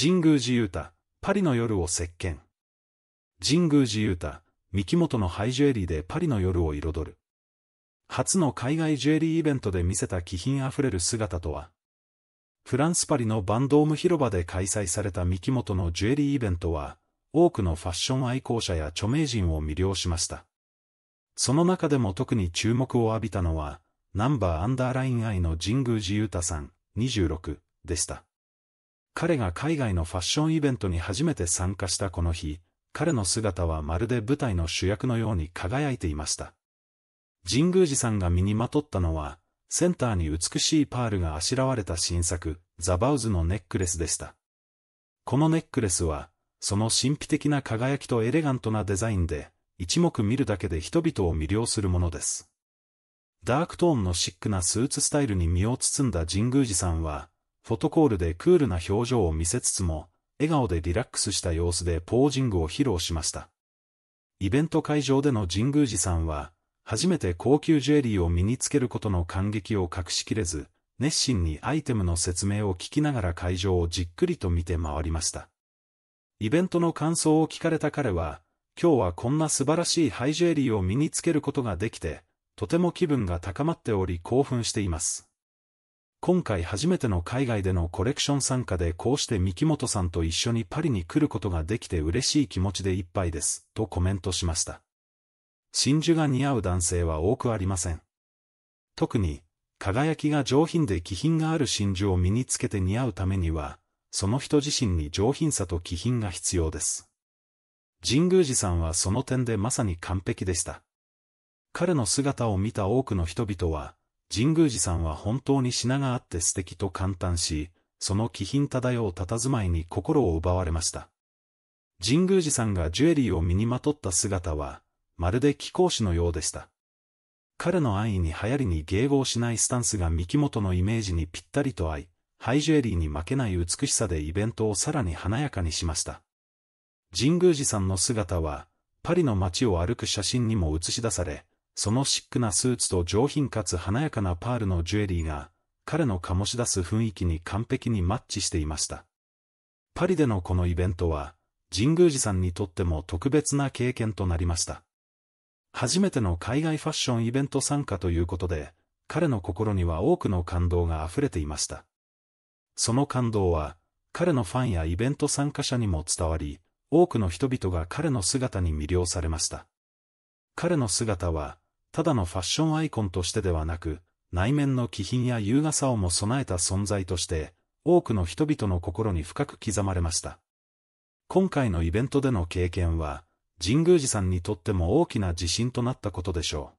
神宮寺勇太、パリの夜を席巻。神宮寺勇太、三木本のハイジュエリーでパリの夜を彩る。初の海外ジュエリーイベントで見せた気品あふれる姿とは、フランスパリのバンドーム広場で開催された三木本のジュエリーイベントは、多くのファッション愛好者や著名人を魅了しました。その中でも特に注目を浴びたのは、ナンバーアンダーライン愛の神宮寺勇太さん、26、でした。彼が海外のファッションイベントに初めて参加したこの日、彼の姿はまるで舞台の主役のように輝いていました。神宮寺さんが身にまとったのは、センターに美しいパールがあしらわれた新作、ザバウズのネックレスでした。このネックレスは、その神秘的な輝きとエレガントなデザインで、一目見るだけで人々を魅了するものです。ダークトーンのシックなスーツスタイルに身を包んだ神宮寺さんは、フォトコールでクールな表情を見せつつも、笑顔でリラックスした様子でポージングを披露しました。イベント会場での神宮寺さんは、初めて高級ジュエリーを身につけることの感激を隠しきれず、熱心にアイテムの説明を聞きながら会場をじっくりと見て回りました。イベントの感想を聞かれた彼は、今日はこんな素晴らしいハイジュエリーを身につけることができて、とても気分が高まっており興奮しています。今回初めての海外でのコレクション参加でこうして三木本さんと一緒にパリに来ることができて嬉しい気持ちでいっぱいです、とコメントしました。真珠が似合う男性は多くありません。特に、輝きが上品で気品がある真珠を身につけて似合うためには、その人自身に上品さと気品が必要です。神宮寺さんはその点でまさに完璧でした。彼の姿を見た多くの人々は、神宮寺さんは本当に品があって素敵と感嘆し、その気品漂う佇まいに心を奪われました。神宮寺さんがジュエリーを身にまとった姿は、まるで貴公子のようでした。彼の安易に流行りに迎合しないスタンスが三木本のイメージにぴったりと合い、ハイジュエリーに負けない美しさでイベントをさらに華やかにしました。神宮寺さんの姿は、パリの街を歩く写真にも映し出され、そのシックなスーツと上品かつ華やかなパールのジュエリーが、彼の醸し出す雰囲気に完璧にマッチしていました。パリでのこのイベントは、神宮寺さんにとっても特別な経験となりました。初めての海外ファッションイベント参加ということで、彼の心には多くの感動が溢れていました。その感動は、彼のファンやイベント参加者にも伝わり、多くの人々が彼の姿に魅了されました。彼の姿は、ただのファッションアイコンとしてではなく、内面の気品や優雅さをも備えた存在として、多くの人々の心に深く刻まれました。今回のイベントでの経験は、神宮寺さんにとっても大きな自信となったことでしょう。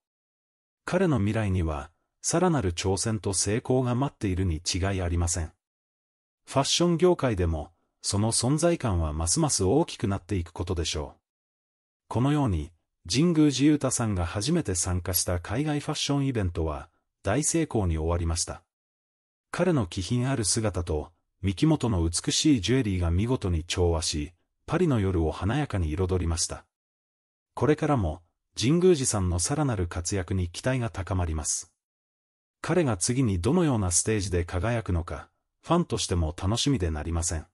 彼の未来には、さらなる挑戦と成功が待っているに違いありません。ファッション業界でも、その存在感はますます大きくなっていくことでしょう。このように、神宮寺勇太さんが初めて参加した海外ファッションイベントは、大成功に終わりました。彼の気品ある姿と、三木本の美しいジュエリーが見事に調和し、パリの夜を華やかに彩りました。これからも、神宮寺さんのさらなる活躍に期待が高まります。彼が次にどのようなステージで輝くのか、ファンとしても楽しみでなりません。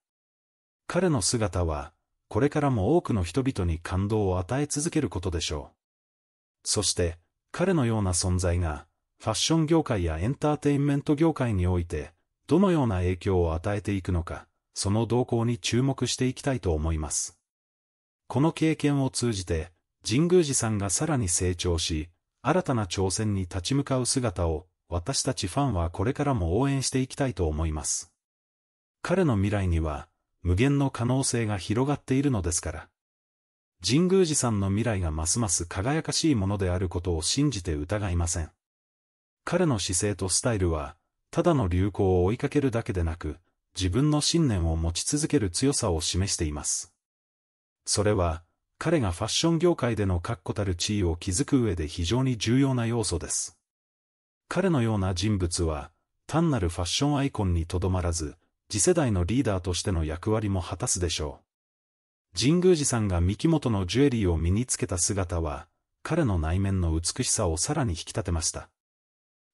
彼の姿は、これからも多くの人々に感動を与え続けることでしょう。そして、彼のような存在が、ファッション業界やエンターテインメント業界において、どのような影響を与えていくのか、その動向に注目していきたいと思います。この経験を通じて、神宮寺さんがさらに成長し、新たな挑戦に立ち向かう姿を、私たちファンはこれからも応援していきたいと思います。彼の未来には、無限の可能性が広がっているのですから。神宮寺さんの未来がますます輝かしいものであることを信じて疑いません。彼の姿勢とスタイルは、ただの流行を追いかけるだけでなく、自分の信念を持ち続ける強さを示しています。それは、彼がファッション業界での確固たる地位を築く上で非常に重要な要素です。彼のような人物は、単なるファッションアイコンにとどまらず、次世代のリーダーとしての役割も果たすでしょう。神宮寺さんが三木本のジュエリーを身につけた姿は、彼の内面の美しさをさらに引き立てました。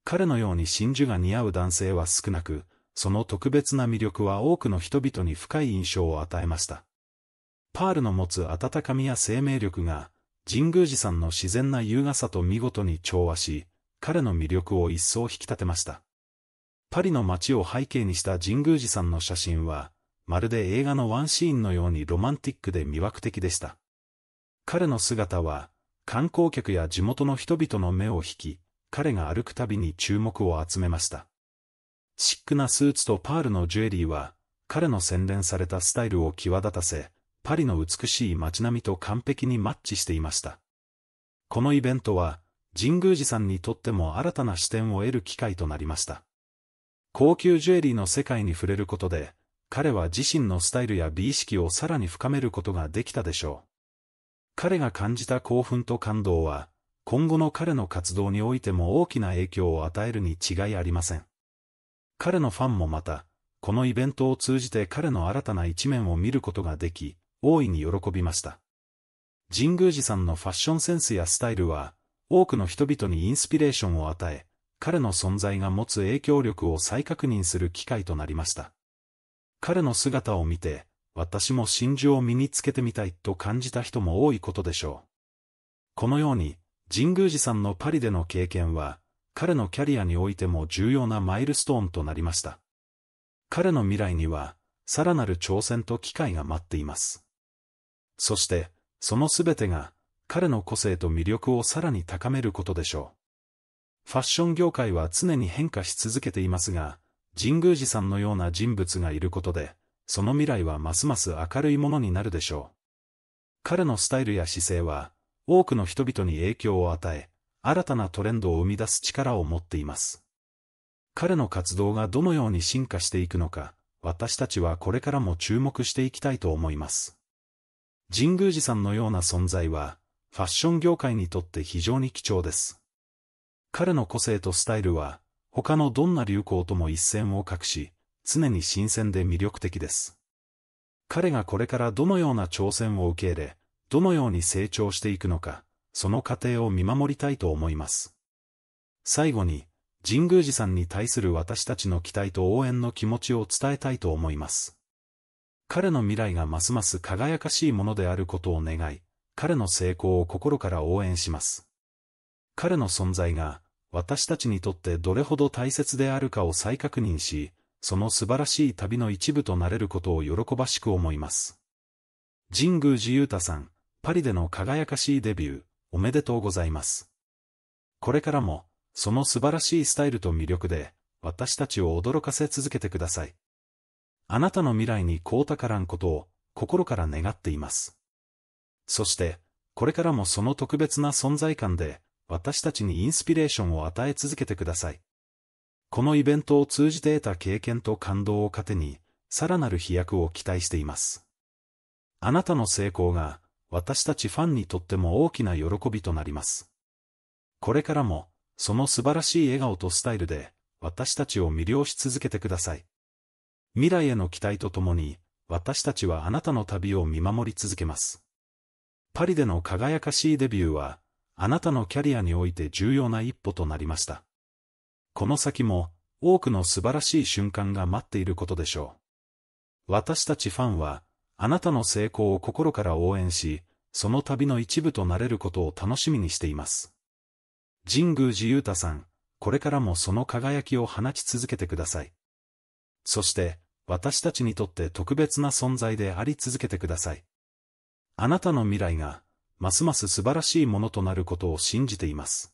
彼のように真珠が似合う男性は少なく、その特別な魅力は多くの人々に深い印象を与えました。パールの持つ温かみや生命力が、神宮寺さんの自然な優雅さと見事に調和し、彼の魅力を一層引き立てました。パリの街を背景にした神宮寺さんの写真は、まるで映画のワンシーンのようにロマンティックで魅惑的でした。彼の姿は、観光客や地元の人々の目を引き、彼が歩くたびに注目を集めました。シックなスーツとパールのジュエリーは、彼の洗練されたスタイルを際立たせ、パリの美しい街並みと完璧にマッチしていました。このイベントは、神宮寺さんにとっても新たな視点を得る機会となりました。高級ジュエリーの世界に触れることで、彼は自身のスタイルや美意識をさらに深めることができたでしょう。彼が感じた興奮と感動は、今後の彼の活動においても大きな影響を与えるに違いありません。彼のファンもまた、このイベントを通じて彼の新たな一面を見ることができ、大いに喜びました。神宮寺さんのファッションセンスやスタイルは、多くの人々にインスピレーションを与え、彼の存在が持つ影響力を再確認する機会となりました。彼の姿を見て、私も真珠を身につけてみたいと感じた人も多いことでしょう。このように、神宮寺さんのパリでの経験は、彼のキャリアにおいても重要なマイルストーンとなりました。彼の未来には、さらなる挑戦と機会が待っています。そして、そのすべてが、彼の個性と魅力をさらに高めることでしょう。ファッション業界は常に変化し続けていますが、神宮寺さんのような人物がいることで、その未来はますます明るいものになるでしょう。彼のスタイルや姿勢は、多くの人々に影響を与え、新たなトレンドを生み出す力を持っています。彼の活動がどのように進化していくのか、私たちはこれからも注目していきたいと思います。神宮寺さんのような存在は、ファッション業界にとって非常に貴重です。彼の個性とスタイルは、他のどんな流行とも一線を画し、常に新鮮で魅力的です。彼がこれからどのような挑戦を受け入れ、どのように成長していくのか、その過程を見守りたいと思います。最後に、神宮寺さんに対する私たちの期待と応援の気持ちを伝えたいと思います。彼の未来がますます輝かしいものであることを願い、彼の成功を心から応援します。彼の存在が、私たちにとってどれほど大切であるかを再確認し、その素晴らしい旅の一部となれることを喜ばしく思います。神宮寺勇太さん、パリでの輝かしいデビュー、おめでとうございます。これからも、その素晴らしいスタイルと魅力で、私たちを驚かせ続けてください。あなたの未来にこうたからんことを、心から願っています。そして、これからもその特別な存在感で、私たちにインスピレーションを与え続けてください。このイベントを通じて得た経験と感動を糧に、さらなる飛躍を期待しています。あなたの成功が、私たちファンにとっても大きな喜びとなります。これからも、その素晴らしい笑顔とスタイルで、私たちを魅了し続けてください。未来への期待とともに、私たちはあなたの旅を見守り続けます。パリでの輝かしいデビューは、あなたのキャリアにおいて重要な一歩となりました。この先も、多くの素晴らしい瞬間が待っていることでしょう。私たちファンは、あなたの成功を心から応援し、その旅の一部となれることを楽しみにしています。神宮寺勇太さん、これからもその輝きを放ち続けてください。そして、私たちにとって特別な存在であり続けてください。あなたの未来が、ますます素晴らしいものとなることを信じています。